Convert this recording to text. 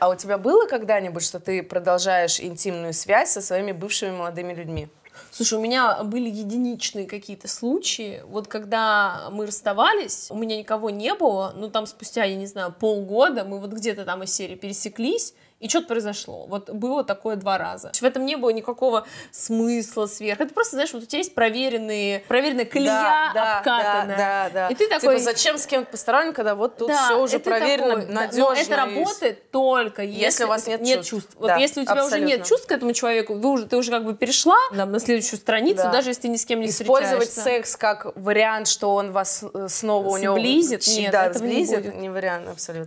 А у тебя было когда-нибудь, что ты продолжаешь интимную связь со своими бывшими молодыми людьми? Слушай, у меня были единичные какие-то случаи. Вот когда мы расставались, у меня никого не было, но ну, там спустя, я не знаю, полгода мы вот где-то там из серии пересеклись, и что-то произошло. Вот было такое два раза. В этом не было никакого смысла сверх. Это просто, знаешь, вот у тебя есть проверенные, проверенная клея да, да, обкатанная. Да, да, да. И ты типа, такой... Типа, зачем с кем-то посторонним, когда вот тут да, все уже проверено, такой, надежно. Но это работает и... только если, если у вас нет, нет чувств. чувств. Вот если у тебя абсолютно. уже нет чувств к этому человеку, вы уже, ты уже как бы перешла там, на следующую страницу, да. даже если ты ни с кем не Использовать секс как вариант, что он вас э, снова сблизит? у него... Сблизит? Нет, да, сблизит, не, будет. не вариант абсолютно.